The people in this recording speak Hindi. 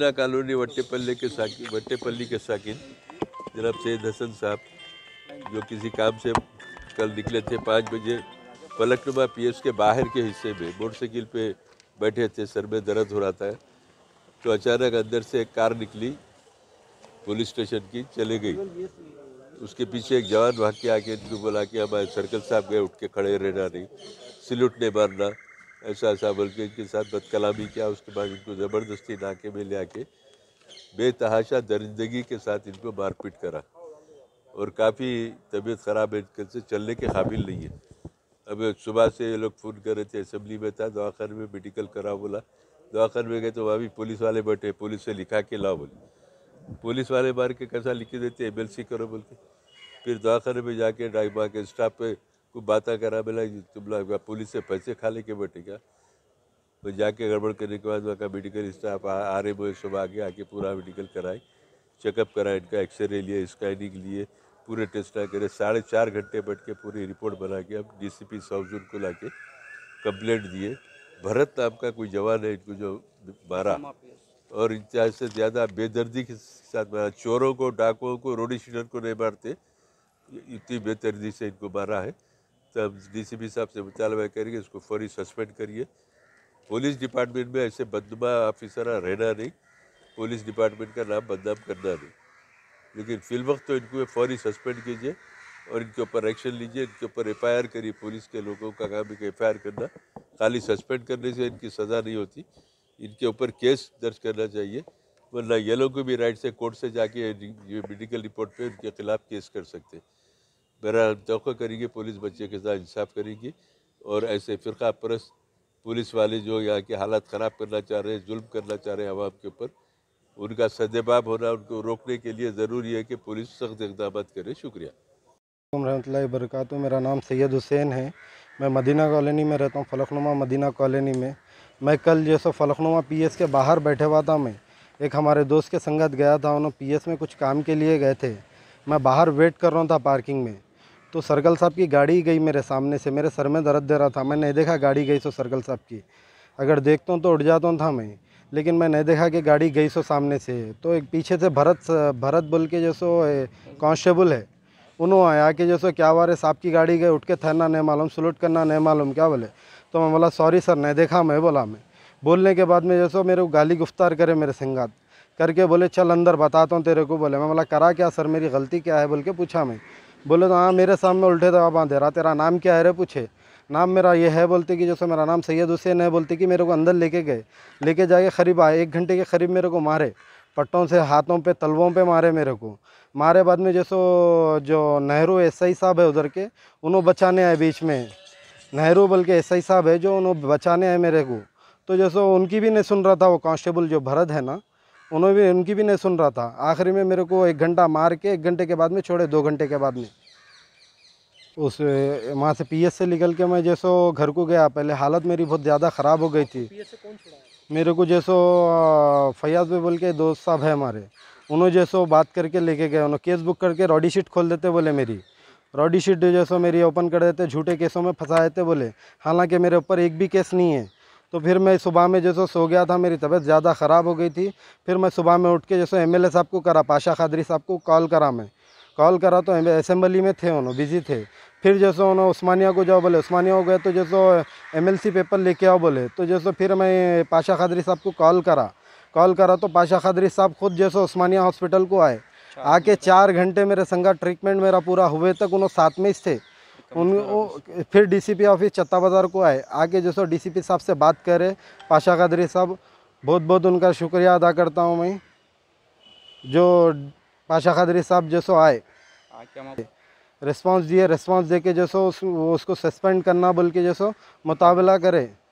ना कॉलोनी वट्टेपल्ले के साकिन वट्टेपल्ली के साकिन जनाब सैद हसन साहब जो किसी काम से कल निकले थे पाँच बजे पी पीएस के बाहर के हिस्से में मोटरसाइकिल पे बैठे थे सर में दर्द हो रहा था तो अचानक अंदर से एक कार निकली पुलिस स्टेशन की चले गई उसके पीछे एक जवान भाग के आके इनको बोला कि हमारे सर्कल साहब गए उठ के खड़े रहना नहीं सिल्यूट नहीं मारना ऐसा ऐसा बोल के इनके साथ बदकलामी किया उसके बाद इनको ज़बरदस्ती नाके में ले आके बेतहाशा दरिंदगी के साथ इनको मारपीट करा और काफ़ी तबीयत ख़राब है इनके चलने के काबिल नहीं है अब सुबह से ये लोग फ़ोन कर रहे थे असम्बली में था दवाखान में मेडिकल करा बोला दवाखान में गए तो वहाँ भी पुलिस वाले बैठे पुलिस से लिखा के लाओ बोले पुलिस वाले मार के कैसा लिख देते एम एल करो बोल के फिर दवाखाने में जाके ड्राइवर के स्टाफ पे कोई बात करा बोला तुम तो लोग पुलिस से पैसे खा लेके बैठे क्या तो जाके गड़बड़ करने के बाद वहाँ का मेडिकल स्टाफ आ, आ रहे बोले सब आगे आके पूरा मेडिकल कराए चेकअप कराए इनका एक्सरे लिए स्कैनिंग लिए पूरे टेस्ट करे साढ़े चार घंटे बैठ के पूरी रिपोर्ट बना के अब डी सी पी साउजून को ला के कंप्लेंट दिए भरत नाम का कोई जवान है इनको जो मारा और इंतजार से ज़्यादा बेदर्दी के साथ मारा चोरों को डाकुओं को रोडी शीटर को नहीं मारते इतनी बेदर्दी से इनको मारा है तब डीसीपी साहब से मुतालबा करेंगे उसको फौरी सस्पेंड करिए पुलिस डिपार्टमेंट में ऐसे बदमा ऑफिसर रहना नहीं पुलिस डिपार्टमेंट का नाम बदनाम करना नहीं लेकिन फिल वक्त तो इनको फौरी सस्पेंड कीजिए और इनके ऊपर एक्शन लीजिए इनके ऊपर एफ करिए पुलिस के लोगों का काम एक एफ करना खाली सस्पेंड करने से इनकी सज़ा नहीं होती इनके ऊपर केस दर्ज करना चाहिए वरना ये लोग भी राइट से कोर्ट से जाके ये मेडिकल रिपोर्ट पे उनके खिलाफ केस कर सकते हैं बहरहाल तो करेगी पुलिस बच्चे के साथ इंसाफ करेगी और ऐसे फ़िरका परस्त पुलिस वाले जो यहाँ के हालत ख़राब करना चाह रहे हैं जुल्म करना चाह रहे हैं आवाम के ऊपर उनका सदेबाब होना उनको रोकने के लिए ज़रूरी है कि पुलिस सख्त इकदाम करे शुक्रिया रहमतुल्लाहि वरकत मेरा नाम सैयद हुसैन है मैं मदीना कॉलोनी में रहता हूँ फलकनुमा मदीना कॉलोनी में मैं कल जैसा फलकनुमा पी के बाहर बैठे हुआ था मैं एक हमारे दोस्त के संगत गया था उन्होंने पी में कुछ काम के लिए गए थे मैं बाहर वेट कर रहा था पार्किंग में तो सर्कल साहब की गाड़ी गई मेरे सामने से मेरे सर में दर्द दे रहा था मैं नहीं देखा गाड़ी गई सो सर्कल साहब की अगर देखता हूँ तो उठ जाता हूँ था मैं लेकिन मैं नहीं देखा कि गाड़ी गई सो सामने से तो एक पीछे से भरत भरत बोल के सो कॉन्स्टेबल है उन्होंने आया कि जैसो क्या हुआ रे साहब की गाड़ी गई उठ के थरना नहीं मालूम सलूट करना नहीं मालूम क्या बोले तो मैं बोला सॉरी सर नहीं देखा मैं बोला मैं बोलने के बाद में जैसो मेरे को गाली गुफ्तार करे मेरे संगात करके बोले चल अंदर बताता हूँ तेरे को बोले मैं बोला करा क्या सर मेरी गलती क्या है बोल के पूछा मैं बोले तो हाँ मेरे सामने उल्टे दवा बांधे रहा तेरा नाम क्या है रे पूछे नाम मेरा ये है बोलते कि जैसे मेरा नाम सैयद हुसैन है बोलते कि मेरे को अंदर लेके गए लेके जाके करीब आए एक घंटे के करीब मेरे को मारे पट्टों से हाथों पे तलवों पे मारे मेरे को मारे बाद में जैसो जो नेहरू एस आई साहब है उधर के उन्होंने बचाने आए बीच में नेहरू बोल के एस आई साहब है जो उन्होंने बचाने आए मेरे को तो जैसो उनकी भी नहीं सुन रहा था वो कांस्टेबल जो भरत है ना उन्होंने भी उनकी भी नहीं सुन रहा था आखिरी में मेरे को एक घंटा मार के एक घंटे के बाद में छोड़े दो घंटे के बाद में उस वहाँ से पीएस से निकल के मैं जैसो घर को गया पहले हालत मेरी बहुत ज़्यादा ख़राब हो गई थी मेरे को जैसो फयाज भाई बोल के दोस्त साहब है हमारे उन्होंने जैसो बात करके लेके गए उन्होंने केस बुक करके रॉडी शीट खोल देते बोले मेरी रॉडी शीट जैसो मेरी ओपन कर देते झूठे केसों में फंसा देते बोले हालांकि मेरे ऊपर एक भी केस नहीं है तो फिर मैं सुबह में जैसे सो गया था मेरी तबीयत ज़्यादा ख़राब हो गई थी फिर मैं सुबह में उठ के जैसे एम साहब को करा पाशा खादरी साहब को कॉल करा मैं कॉल करा तो असम्बली में थे उन्होंने बिजी थे फिर जैसे उन्होंने उस्मानिया को जाओ बोले उस्मानिया हो गए तो जैसे एमएलसी पेपर लेके आओ बोले तो जैसे फिर मैं पाशा खादरी साहब को कॉल करा कॉल करा तो पाशा खादरी साहब खुद जैसे उस्मानिया हॉस्पिटल को आए आके चार घंटे मेरे संगा ट्रीटमेंट मेरा पूरा हुए तक उन्होंने साथ में ही थे उन वो फिर डीसीपी ऑफिस चत्ता बाज़ार को आए आगे जो सो डीसीपी साहब से बात करे पाशा कदरी साहब बहुत बहुत उनका शुक्रिया अदा करता हूँ मैं जो पाशा कदरी साहब जो सो आए रिस्पांस दिए रिस्पांस दे के जो सो उस, उसको सस्पेंड करना बोल के जो सो मुताबला करे